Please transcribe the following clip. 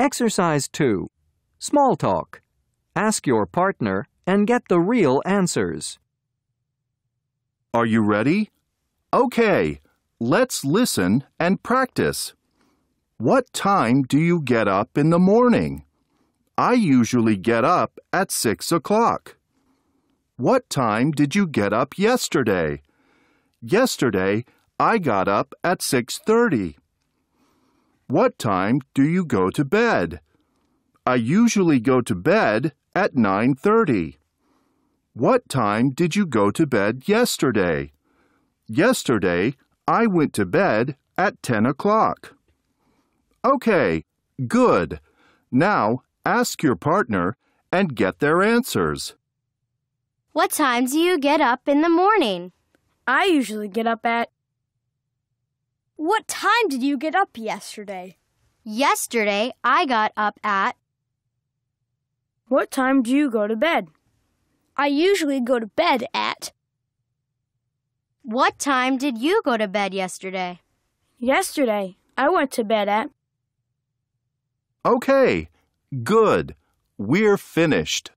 Exercise 2. Small talk. Ask your partner and get the real answers. Are you ready? Okay, let's listen and practice. What time do you get up in the morning? I usually get up at 6 o'clock. What time did you get up yesterday? Yesterday, I got up at 6.30. What time do you go to bed? I usually go to bed at 9.30. What time did you go to bed yesterday? Yesterday, I went to bed at 10 o'clock. Okay, good. Now ask your partner and get their answers. What time do you get up in the morning? I usually get up at what time did you get up yesterday? Yesterday, I got up at. What time do you go to bed? I usually go to bed at. What time did you go to bed yesterday? Yesterday, I went to bed at. Okay, good. We're finished.